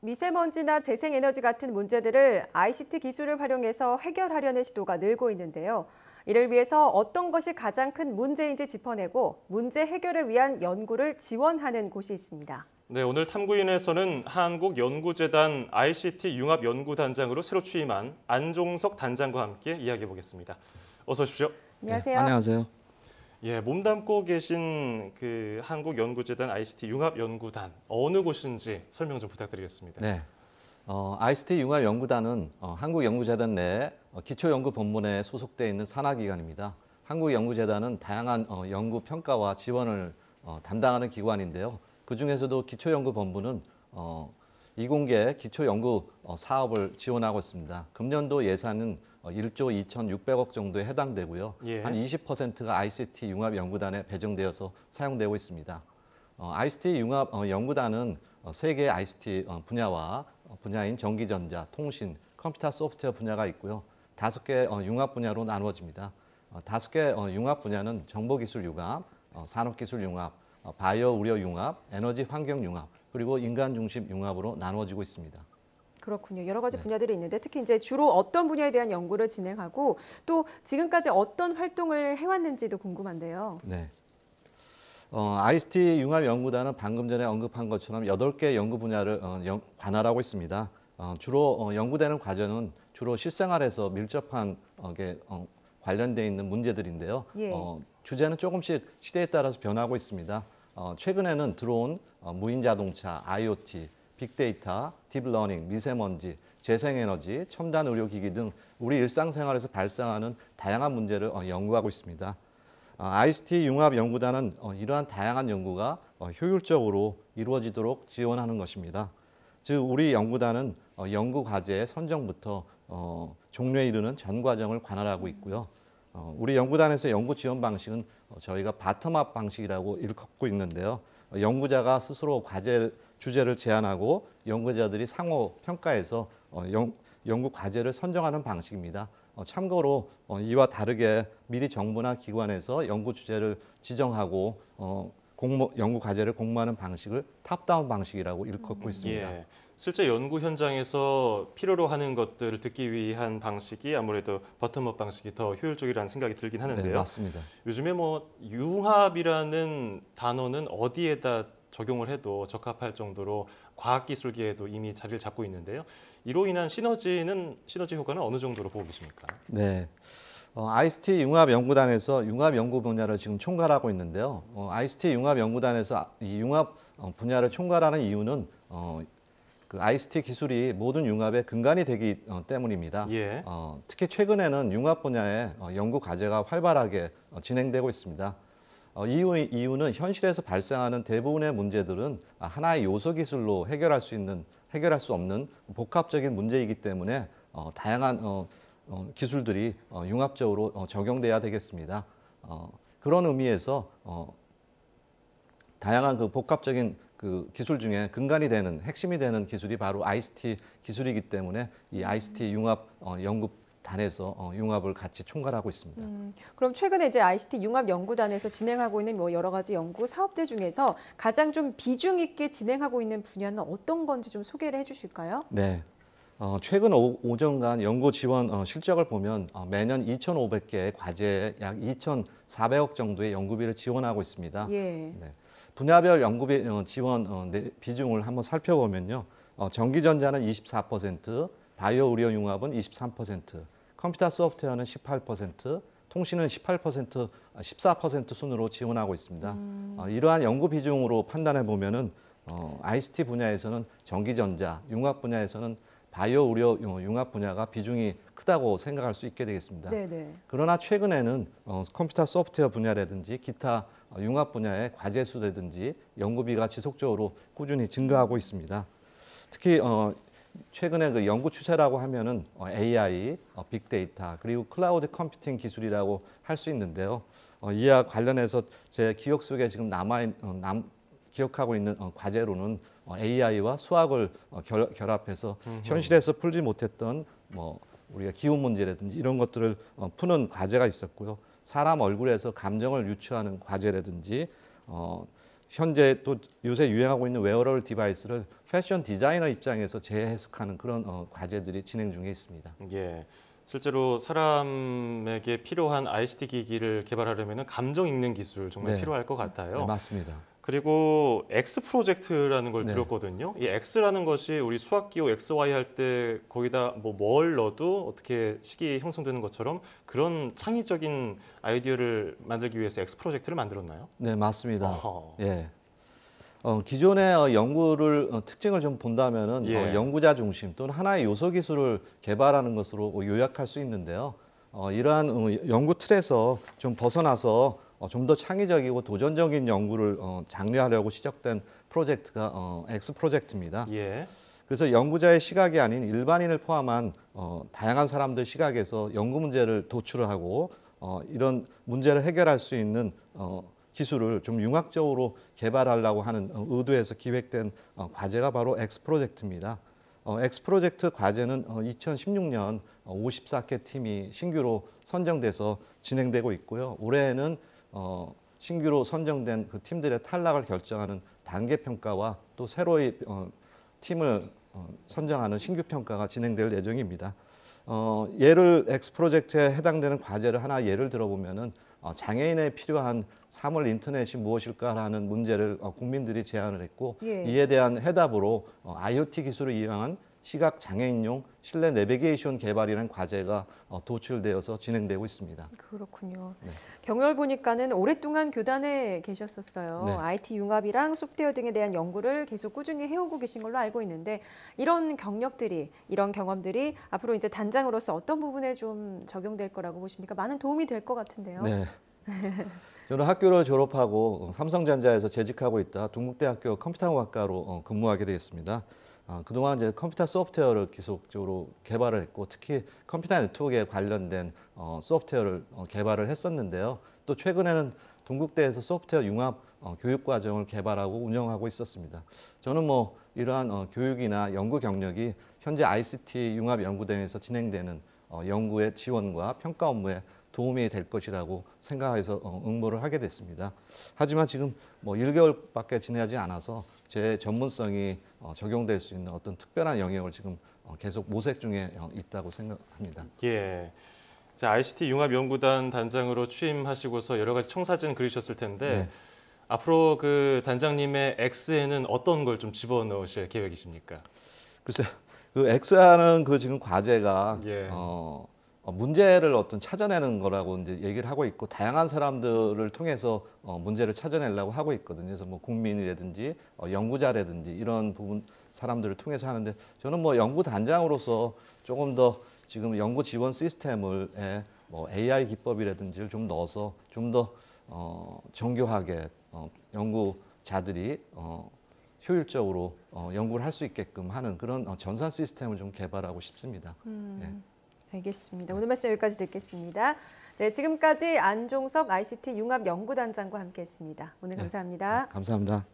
미세먼지나 재생에너지 같은 문제들을 ICT 기술을 활용해서 해결하려는 시도가 늘고 있는데요. 이를 위해서 어떤 것이 가장 큰 문제인지 짚어내고 문제 해결을 위한 연구를 지원하는 곳이 있습니다. 네, 오늘 탐구인에서는 한국연구재단 ICT 융합연구단장으로 새로 취임한 안종석 단장과 함께 이야기해 보겠습니다. 어서 오십시오. 안녕하세요. 네, 안녕하세요. 예, 몸담고 계신 그 한국연구재단 ICT 융합연구단 어느 곳인지 설명 좀 부탁드리겠습니다. 네. 어, ICT 융합연구단은 어, 한국연구재단 내 어, 기초연구본부에 소속되어 있는 산하기관입니다. 한국연구재단은 다양한 어, 연구 평가와 지원을 어, 담당하는 기관인데요. 그중에서도 기초연구본부는 어, 이공계 기초연구 어, 사업을 지원하고 있습니다. 금년도 예산은 1조 어, 2,600억 정도에 해당되고요. 예. 한 20%가 ICT 융합연구단에 배정되어서 사용되고 있습니다. ICT 융합연구단은 세계 ICT 분야와 어, 분야인 전기전자, 통신, 컴퓨터 소프트웨어 분야가 있고요. 다섯 개 융합 분야로 나누어집니다. 다섯 개 융합 분야는 정보기술 융합, 산업기술 융합, 바이오 의료 융합, 에너지 환경 융합, 그리고 인간 중심 융합으로 나누어지고 있습니다. 그렇군요. 여러 가지 네. 분야들이 있는데 특히 이제 주로 어떤 분야에 대한 연구를 진행하고 또 지금까지 어떤 활동을 해왔는지도 궁금한데요. 네. 어, IST 융합연구단은 방금 전에 언급한 것처럼 여덟 개 연구 분야를 어, 연, 관할하고 있습니다. 어, 주로 어, 연구되는 과정은 주로 실생활에서 밀접한 어, 게, 어, 관련돼 있는 문제들인데요. 예. 어, 주제는 조금씩 시대에 따라서 변하고 있습니다. 어, 최근에는 들어온 무인 자동차, IoT, 빅데이터, 딥러닝, 미세먼지, 재생에너지, 첨단 의료기기 등 우리 일상생활에서 발생하는 다양한 문제를 어, 연구하고 있습니다. ICT 어, 융합연구단은 이러한 다양한 연구가 효율적으로 이루어지도록 지원하는 것입니다. 즉 우리 연구단은 연구 과제의 선정부터 종료에 이르는 전 과정을 관할하고 있고요. 어, 우리 연구단에서 연구 지원 방식은 어, 저희가 바텀업 방식이라고 일컫고 있는데요. 어, 연구자가 스스로 과제 주제를 제안하고 연구자들이 상호 평가해서 연구 과제를 선정하는 방식입니다. 참고로 이와 다르게 미리 정부나 기관에서 연구 주제를 지정하고 공모, 연구 과제를 공모하는 방식을 탑다운 방식이라고 일컫고 있습니다. 예, 실제 연구 현장에서 필요로 하는 것들을 듣기 위한 방식이 아무래도 버텀업 방식이 더 효율적이라는 생각이 들긴 네, 하는데요. 네, 맞습니다. 요즘에 뭐 융합이라는 단어는 어디에다 적용을 해도 적합할 정도로 과학기술계에도 이미 자리를 잡고 있는데요. 이로 인한 시너지는 시너지 효과는 어느 정도로 보고 계십니까? 네. 어, ICT 융합연구단에서 융합연구 분야를 지금 총괄하고 있는데요. 어, ICT 융합연구단에서 아, 이 융합 어, 분야를 총괄하는 이유는 어, 그 ICT 기술이 모든 융합의 근간이 되기 어, 때문입니다. 예. 어, 특히 최근에는 융합 분야의 어, 연구 과제가 활발하게 진행되고 있습니다. 어, 이유, 이유는 현실에서 발생하는 대부분의 문제들은 하나의 요소 기술로 해결할 수 있는 해결할 수 없는 복합적인 문제이기 때문에 어, 다양한 어, 어, 기술들이 어, 융합적으로 어, 적용돼야 되겠습니다. 그런 의미에서 다양한 그 복합적인 그 기술 중에 근간이 되는 핵심이 되는 기술이 바로 ICT 기술이기 때문에 이 ICT 음. 융합 연구 단에서 융합을 같이 총괄하고 있습니다. 음, 그럼 최근에 이제 ICT 융합 연구단에서 진행하고 있는 뭐 여러 가지 연구 사업들 중에서 가장 좀 비중 있게 진행하고 있는 분야는 어떤 건지 좀 소개를 해주실까요? 네, 어, 최근 오, 년간 연구 지원 어, 실적을 보면 어, 매년 2 5 0 0개 과제에 약 2,400억 정도의 연구비를 지원하고 있습니다. 예. 네. 분야별 연구비 어, 지원 어, 네, 비중을 한번 살펴보면요. 어, 전기전자는 24%, 바이오 의료 융합은 23%, 컴퓨터 소프트웨어는 18%, 통신은 18%, 14% 아, 순으로 지원하고 있습니다. 음. 어, 이러한 연구 비중으로 판단해 보면은 어, ICT 분야에서는 전기전자, 융합 분야에서는 바이오 의료 어, 융합 분야가 비중이 크다고 생각할 수 있게 되겠습니다. 네네. 네. 그러나 최근에는 어, 컴퓨터 소프트웨어 분야라든지 기타 어, 융합 분야의 과제 수라든지 연구비가 지속적으로 꾸준히 증가하고 있습니다. 특히 최근에 그 연구 추세라고 하면은 AI, 빅데이터 그리고 클라우드 컴퓨팅 기술이라고 할 수 있는데요. 이와 관련해서 제 기억 속에 지금 남아 기억하고 있는 어, 과제로는 어, AI와 수학을 어, 결, 합해서 현실에서 풀지 못했던 뭐 우리가 기후 문제라든지 이런 것들을 푸는 과제가 있었고요. 사람 얼굴에서 감정을 유추하는 과제라든지 어, 현재 또 요새 유행하고 있는 웨어러블 디바이스를 패션 디자이너 입장에서 재해석하는 그런 어, 과제들이 진행 중에 있습니다. 예. 실제로 사람에게 필요한 ICT 기기를 개발하려면 감정 읽는 기술 정말 네. 필요할 것 같아요. 네, 맞습니다. 그리고 X 프로젝트라는 걸 네. 들었거든요. 이 X라는 것이 우리 수학 기호 XY 할 때 거기다 뭐 뭘 넣어도 어떻게 식이 형성되는 것처럼 그런 창의적인 아이디어를 만들기 위해서 X 프로젝트를 만들었나요? 네, 맞습니다. 어허. 예. 어, 기존의 어, 연구를 어, 특징을 좀 본다면은 어, 예. 어, 연구자 중심 또는 하나의 요소 기술을 개발하는 것으로 뭐 요약할 수 있는데요. 어, 이러한 어, 연구 틀에서 좀 벗어나서 어, 좀더 창의적이고 도전적인 연구를 어, 장려하려고 시작된 프로젝트가 어, X 프로젝트입니다. 예. 그래서 연구자의 시각이 아닌 일반인을 포함한 어, 다양한 사람들 시각에서 연구 문제를 도출을 하고 어, 이런 문제를 해결할 수 있는 어, 기술을 좀 융합적으로 개발하려고 하는 어, 의도에서 기획된 어, 과제가 바로 X 프로젝트입니다. 어, X 프로젝트 과제는 어, 2016년 54개 팀이 신규로 선정돼서 진행되고 있고요. 올해에는 어, 신규로 선정된 그 팀들의 탈락을 결정하는 단계 평가와 또 새로이 어, 팀을 어, 선정하는 신규 평가가 진행될 예정입니다. 어, 예를 X 프로젝트에 해당되는 과제를 하나 예를 들어보면은 어, 장애인에 필요한 사물 인터넷이 무엇일까라는 문제를 어, 국민들이 제안을 했고 예. 이에 대한 해답으로 어, IoT 기술을 이용한 시각 장애인용 실내 내비게이션 개발이라는 과제가 어, 도출되어서 진행되고 있습니다. 그렇군요. 네. 경열 보니까는 오랫동안 교단에 계셨었어요. 네. IT 융합이랑 소프트웨어 등에 대한 연구를 계속 꾸준히 해오고 계신 걸로 알고 있는데 이런 경력들이 이런 경험들이 앞으로 이제 단장으로서 어떤 부분에 좀 적용될 거라고 보십니까? 많은 도움이 될 것 같은데요. 네. 저는 학교를 졸업하고 삼성전자에서 재직하고 있다 동국대학교 컴퓨터공학과로 어, 근무하게 되었습니다. 어, 그동안 이제 컴퓨터 소프트웨어를 계속적으로 개발을 했고 특히 컴퓨터 네트워크에 관련된 어, 소프트웨어를 어, 개발을 했었는데요. 또 최근에는 동국대에서 소프트웨어 융합 어, 교육 과정을 개발하고 운영하고 있었습니다. 저는 뭐 이러한 어, 교육이나 연구 경력이 현재 ICT 융합 연구대에서 진행되는 어, 연구의 지원과 평가 업무에 도움이 될 것이라고 생각해서 어, 응모를 하게 됐습니다. 하지만 지금 뭐 1개월밖에 지나지 않아서 제 전문성이 어, 적용될 수 있는 어떤 특별한 영역을 지금 어, 계속 모색 중에 있다고 생각합니다. 예. 자, ICT 융합 연구단 단장으로 취임하시고서 여러 가지 청사진 그리셨을 텐데 네. 앞으로 그 단장님의 X에는 어떤 걸 좀 집어넣으실 계획이십니까? 글쎄, 그 X하는 그 지금 과제가 예. 어 어, 문제를 어떤 찾아내는 거라고 이제 얘기를 하고 있고 다양한 사람들을 통해서 어, 문제를 찾아내려고 하고 있거든요. 그래서 뭐 국민이라든지 어, 연구자라든지 이런 부분 사람들을 통해서 하는데 저는 뭐 연구 단장으로서 조금 더 지금 연구 지원 시스템을 에, 뭐 AI 기법이라든지를 좀 넣어서 좀 더 어, 정교하게 어, 연구자들이 어, 효율적으로 어, 연구를 할 수 있게끔 하는 그런 어, 전산 시스템을 좀 개발하고 싶습니다. 음. 예. 알겠습니다. 오늘 말씀 여기까지 듣겠습니다. 네, 지금까지 안종석 ICT 융합 연구단장과 함께했습니다. 오늘 네. 감사합니다. 네, 감사합니다.